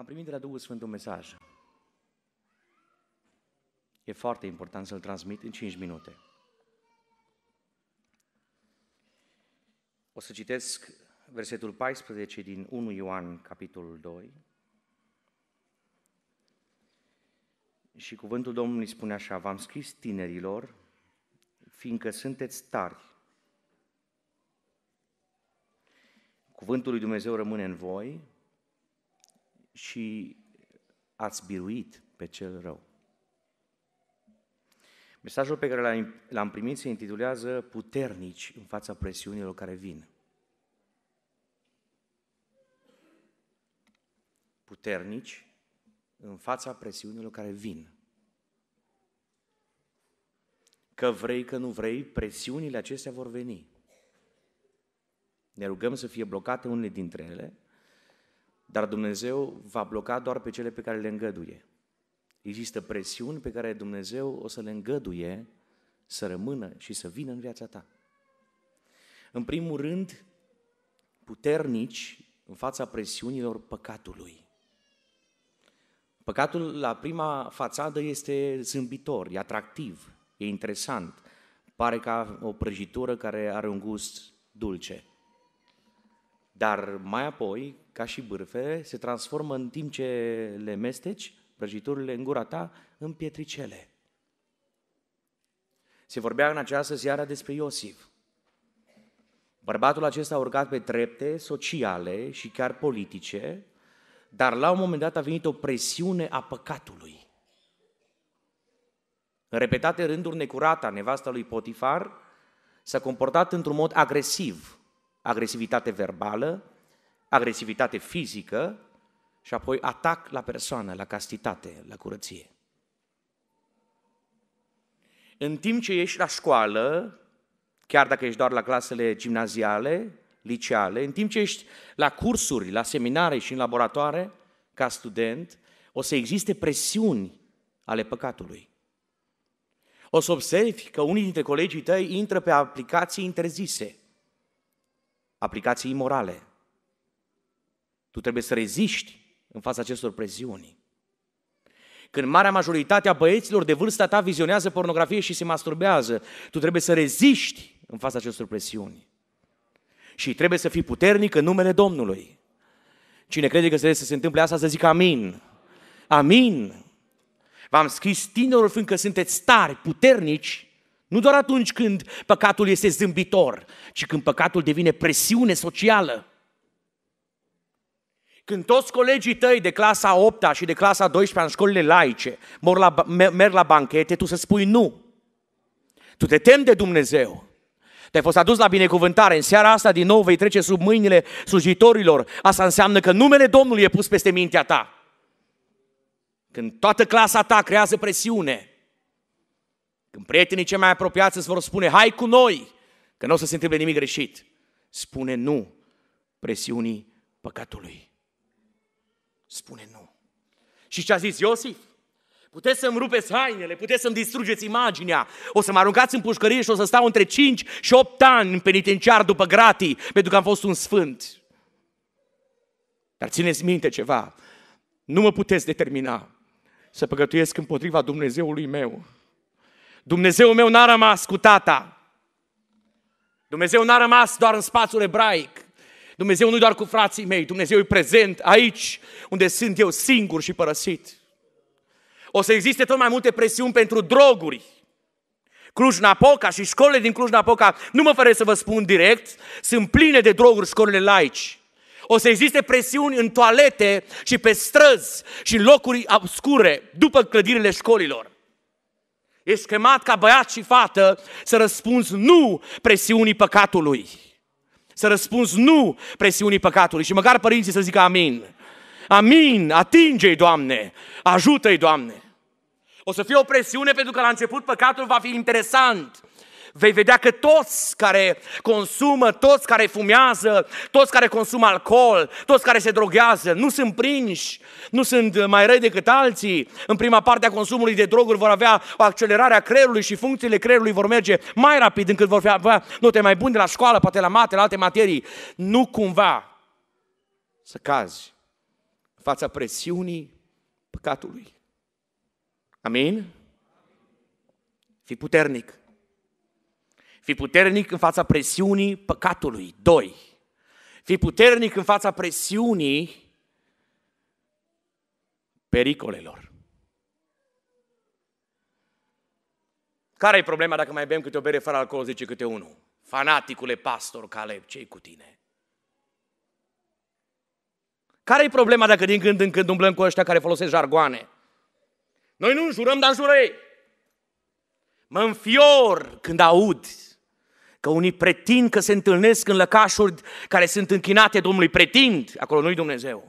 Am primit de la Duhul Sfânt un mesaj. E foarte important să-l transmit în 5 minute. O să citesc versetul 14 din 1 Ioan, capitolul 2. Și cuvântul Domnului spune așa, v-am scris tinerilor, fiindcă sunteți tari. Cuvântul lui Dumnezeu rămâne în voi și ați biruit pe cel rău. Mesajul pe care l-am primit se intitulează Puternici în fața presiunilor care vin. Puternici în fața presiunilor care vin. Că vrei, că nu vrei, presiunile acestea vor veni. Ne rugăm să fie blocate unele dintre ele, dar Dumnezeu va bloca doar pe cele pe care le îngăduie. Există presiuni pe care Dumnezeu o să le îngăduie să rămână și să vină în viața ta. În primul rând, puternici în fața presiunilor păcatului. Păcatul la prima fațadă este zâmbitor, e atractiv, e interesant, pare ca o prăjitură care are un gust dulce. Dar mai apoi, ca și bârfele, se transformă în timp ce le mesteci, prăjiturile în gura ta, în pietricele. Se vorbea în această seară despre Iosif. Bărbatul acesta a urcat pe trepte sociale și chiar politice, dar la un moment dat a venit o presiune a păcatului. În repetate rânduri, necurata, nevasta lui Potifar, s-a comportat într-un mod agresiv agresivitate verbală, agresivitate fizică și apoi atac la persoană, la castitate, la curăție. În timp ce ești la școală, chiar dacă ești doar la clasele gimnaziale, liceale, în timp ce ești la cursuri, la seminare și în laboratoare, ca student, o să existe presiuni ale păcatului. O să observi că unii dintre colegii tăi intră pe aplicații interzise – aplicații imorale. Tu trebuie să reziști în fața acestor presiuni. Când marea majoritate a băieților de vârsta ta vizionează pornografie și se masturbează, tu trebuie să reziști în fața acestor presiuni. Și trebuie să fii puternic în numele Domnului. Cine crede că trebuie să se întâmple asta, să zică amin. Amin. V-am scris tinerilor fiindcă sunteți tari, puternici nu doar atunci când păcatul este zâmbitor, ci când păcatul devine presiune socială. Când toți colegii tăi de clasa 8 și de clasa 12 în școlile laice mor la, merg la banchete, tu să spui nu. Tu te temi de Dumnezeu. Te-ai fost adus la binecuvântare. În seara asta din nou vei trece sub mâinile slujitorilor. Asta înseamnă că numele Domnului e pus peste mintea ta. Când toată clasa ta creează presiune, când prietenii cei mai apropiați îți vor spune, hai cu noi, că nu o să se întâmple nimic greșit, spune nu presiunii păcatului. Spune nu. Și ce a zis Iosif? Puteți să-mi rupeți hainele, puteți să-mi distrugeți imaginea, o să mă aruncați în pușcărie și o să stau între 5 și 8 ani în penitenciar după gratii, pentru că am fost un sfânt. Dar țineți minte ceva, nu mă puteți determina să păcătuiesc împotriva Dumnezeului meu. Dumnezeu meu n-a rămas cu tata. Dumnezeu n-a rămas doar în spațiul ebraic. Dumnezeu nu doar cu frații mei, Dumnezeu e prezent aici, unde sunt eu singur și părăsit. O să existe tot mai multe presiuni pentru droguri. Cluj-Napoca și școlile din Cluj-Napoca, nu mă fără să vă spun direct, sunt pline de droguri școlile laici. O să existe presiuni în toalete și pe străzi și în locuri obscure, după clădirile școlilor. Ești chemat ca băiat și fată să răspunzi nu presiunii păcatului. Să răspunzi nu presiunii păcatului. Și măcar părinții să zică amin. Amin, atinge-i, Doamne, ajută-i, Doamne. O să fie o presiune pentru că la început păcatul va fi interesant vei vedea că toți care consumă, toți care fumează, toți care consumă alcool, toți care se droghează, nu sunt prinși, nu sunt mai răi decât alții. În prima parte a consumului de droguri vor avea o accelerare a creierului și funcțiile creierului vor merge mai rapid încât vor avea note mai bune la școală, poate la mate, la alte materii. Nu cumva să cazi în fața presiunii păcatului. Amin? Fii puternic. Fii puternic în fața presiunii păcatului. doi. Fii puternic în fața presiunii pericolelor. Care e problema dacă mai bem câte o bere fără alcool, zice câte unul? Fanaticule pastor Caleb, ce cu tine? Care e problema dacă din când în când umblăm cu ăștia care folosesc jargoane? Noi nu înjurăm, dar înjură ei. Mă înfior când aud Că unii pretind că se întâlnesc în lăcașuri care sunt închinate Domnului, pretind, acolo nu-i Dumnezeu.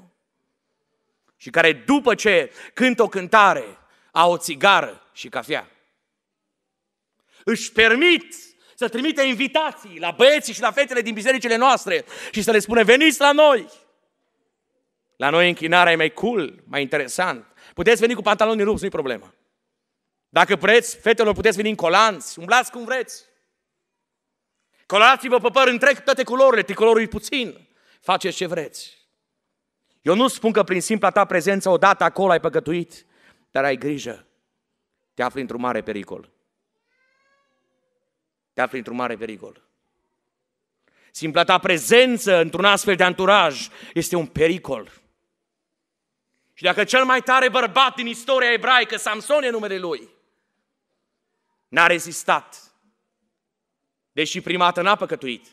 Și care după ce cântă o cântare, au o țigară și cafea. Își permit să trimite invitații la băieții și la fetele din bisericile noastre și să le spune, veniți la noi! La noi închinarea e mai cool, mai interesant. Puteți veni cu pantaloni rupți, nu-i problemă. Dacă vreți, fetelor, puteți veni în colanți, umblați cum vreți. Colorați-vă pe păr întreg toate culorile, tricolorul e puțin. Faceți ce vreți. Eu nu spun că prin simpla ta prezență odată acolo ai păcătuit, dar ai grijă. Te afli într-un mare pericol. Te afli într-un mare pericol. Simpla ta prezență într-un astfel de anturaj este un pericol. Și dacă cel mai tare bărbat din istoria ebraică, Samson e numele lui, n-a rezistat Deși prima dată n-a păcătuit.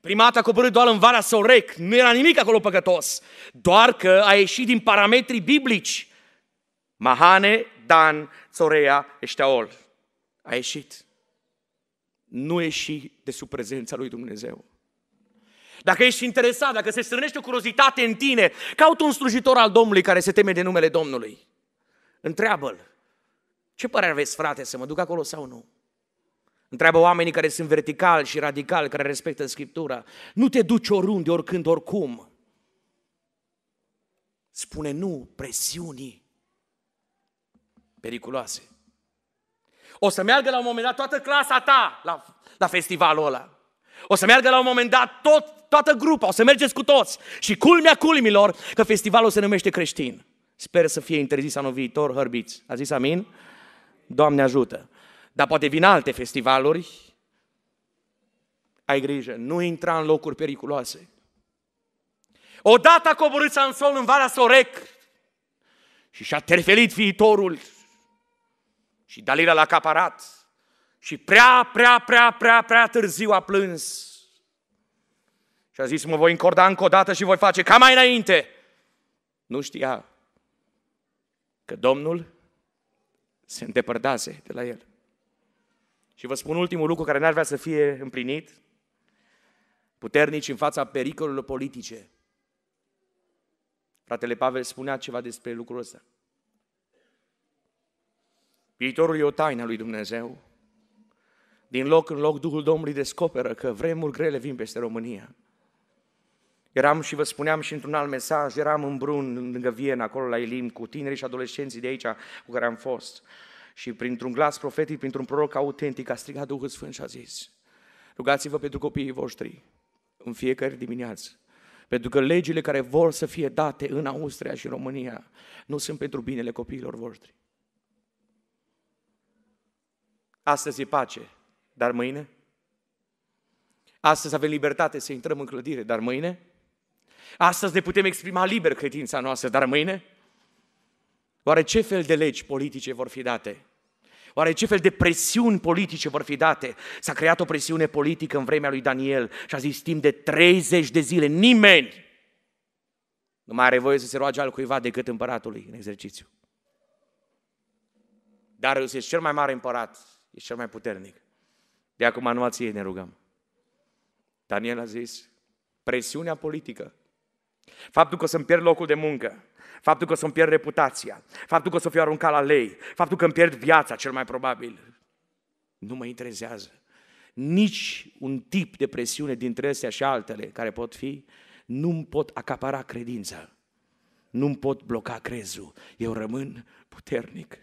Prima dată a coborât doar în vara Sorec, nu era nimic acolo păcătos, doar că a ieșit din parametrii biblici. Mahane, Dan, Țorea, Eșteol. A ieșit. Nu ieși de sub prezența lui Dumnezeu. Dacă ești interesat, dacă se strânește o curiozitate în tine, caută un slujitor al Domnului care se teme de numele Domnului. Întreabă-l. Ce părere aveți, frate, să mă duc acolo sau nu? Întreabă oamenii care sunt verticali și radicali, care respectă Scriptura. Nu te duci oriunde, oricând, oricum. Spune nu presiunii periculoase. O să meargă la un moment dat toată clasa ta la, la festivalul ăla. O să meargă la un moment dat tot, toată grupa, o să mergeți cu toți. Și culmea culmilor că festivalul se numește creștin. Sper să fie interzis anul viitor, hărbiți. A zis amin? Doamne ajută! dar poate vin alte festivaluri, ai grijă, nu intra în locuri periculoase. Odată a coborât Sansol în Valea Sorec și și-a terfelit viitorul și Dalila l-a caparat și prea, prea, prea, prea, prea târziu a plâns. Și a zis, mă voi încorda încă o dată și voi face ca mai înainte. Nu știa că Domnul se îndepărtase de la el. Și vă spun ultimul lucru care n-ar vrea să fie împlinit, puternici în fața pericolelor politice. Fratele Pavel spunea ceva despre lucrul ăsta. Viitorul e o taină lui Dumnezeu. Din loc în loc, Duhul Domnului descoperă că vremuri grele vin peste România. Eram și vă spuneam și într-un alt mesaj, eram în Brun, lângă Viena, acolo la Elim, cu tineri și adolescenții de aici cu care am fost. Și printr-un glas profetic, printr-un proroc autentic, a strigat Duhul Sfânt și a zis, rugați-vă pentru copiii voștri în fiecare dimineață, pentru că legile care vor să fie date în Austria și România nu sunt pentru binele copiilor voștri. Astăzi e pace, dar mâine? Astăzi avem libertate să intrăm în clădire, dar mâine? Astăzi ne putem exprima liber credința noastră, dar mâine? Oare ce fel de legi politice vor fi date? Oare ce fel de presiuni politice vor fi date? S-a creat o presiune politică în vremea lui Daniel și a zis timp de 30 de zile nimeni nu mai are voie să se roage cuiva decât împăratului în exercițiu. Dar ești cel mai mare împărat, e cel mai puternic. De acum nu ne rugăm. Daniel a zis, presiunea politică Faptul că o să-mi pierd locul de muncă, faptul că o să-mi pierd reputația, faptul că o să fiu aruncat la lei, faptul că îmi pierd viața cel mai probabil, nu mă interesează. Nici un tip de presiune dintre astea și altele care pot fi, nu pot acapara credința, nu pot bloca crezul. Eu rămân puternic.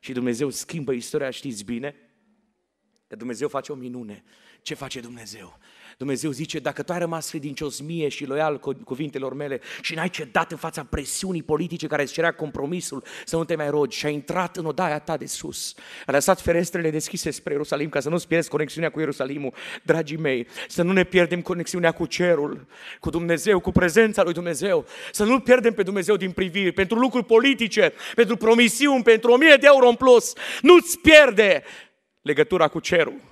Și Dumnezeu schimbă istoria, știți bine? Că Dumnezeu face o minune. Ce face Dumnezeu? Dumnezeu zice, dacă tu ai rămas credincios mie și loial cu cuvintelor mele și n-ai cedat în fața presiunii politice care îți cerea compromisul să nu te mai rogi și ai intrat în odaia ta de sus, ai lăsat ferestrele deschise spre Ierusalim ca să nu-ți pierzi conexiunea cu Ierusalimul, dragii mei, să nu ne pierdem conexiunea cu cerul, cu Dumnezeu, cu prezența lui Dumnezeu, să nu pierdem pe Dumnezeu din priviri, pentru lucruri politice, pentru promisiuni, pentru o mie de euro în plus, nu-ți pierde legătura cu cerul.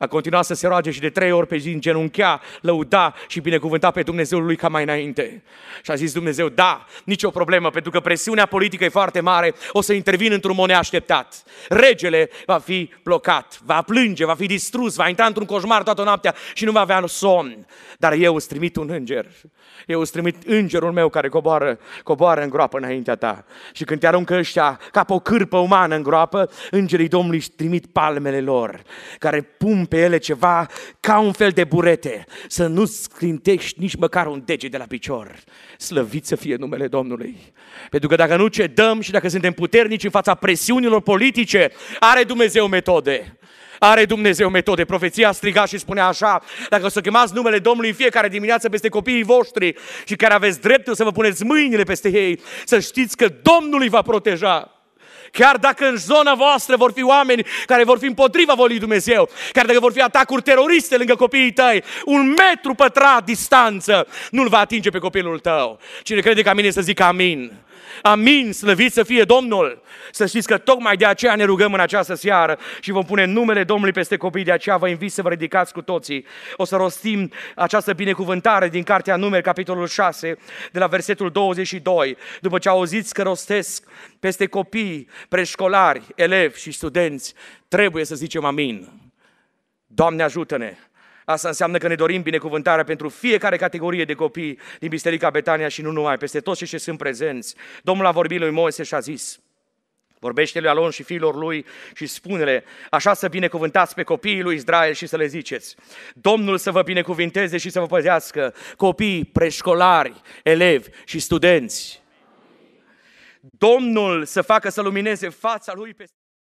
A continuat să se roage și de trei ori pe zi în genunchea, lăuda și binecuvânta pe Dumnezeul lui ca mai înainte. Și a zis Dumnezeu, da, nicio problemă, pentru că presiunea politică e foarte mare, o să intervin într-un mod neașteptat. Regele va fi blocat, va plânge, va fi distrus, va intra într-un coșmar toată noaptea și nu va avea somn. Dar eu îți trimit un înger. Eu îți trimit îngerul meu care coboară, coboară în groapă înaintea ta. Și când te aruncă ăștia ca pe o cârpă umană în groapă, îngerii Domnului își trimit palmele lor, care pun pe ele ceva ca un fel de burete, să nu scrintești nici măcar un deget de la picior. Slăvit să fie numele Domnului. Pentru că dacă nu cedăm și dacă suntem puternici în fața presiunilor politice, are Dumnezeu metode. Are Dumnezeu metode. Profeția striga și spunea așa, dacă o să chemați numele Domnului fiecare dimineață peste copiii voștri și care aveți dreptul să vă puneți mâinile peste ei, să știți că Domnul îi va proteja. Chiar dacă în zona voastră vor fi oameni care vor fi împotriva volii Dumnezeu, chiar dacă vor fi atacuri teroriste lângă copiii tăi, un metru pătrat distanță nu-l va atinge pe copilul tău. Cine crede ca mine să zică amin. Amin, slăvit să fie Domnul! Să știți că tocmai de aceea ne rugăm în această seară și vom pune numele Domnului peste copii, de aceea vă invit să vă ridicați cu toții. O să rostim această binecuvântare din Cartea Numeri, capitolul 6, de la versetul 22. După ce auziți că rostesc peste copii, preșcolari, elevi și studenți, trebuie să zicem amin. Doamne ajută-ne Asta înseamnă că ne dorim binecuvântarea pentru fiecare categorie de copii din Biserica Betania și nu numai, peste toți cei ce sunt prezenți. Domnul a vorbit lui Moise și a zis, Vorbește lui Alon și fiilor lui și spune-le, așa să binecuvântați pe copiii lui Israel și să le ziceți, Domnul să vă binecuvinteze și să vă păzească copiii preșcolari, elevi și studenți. Domnul să facă să lumineze fața lui peste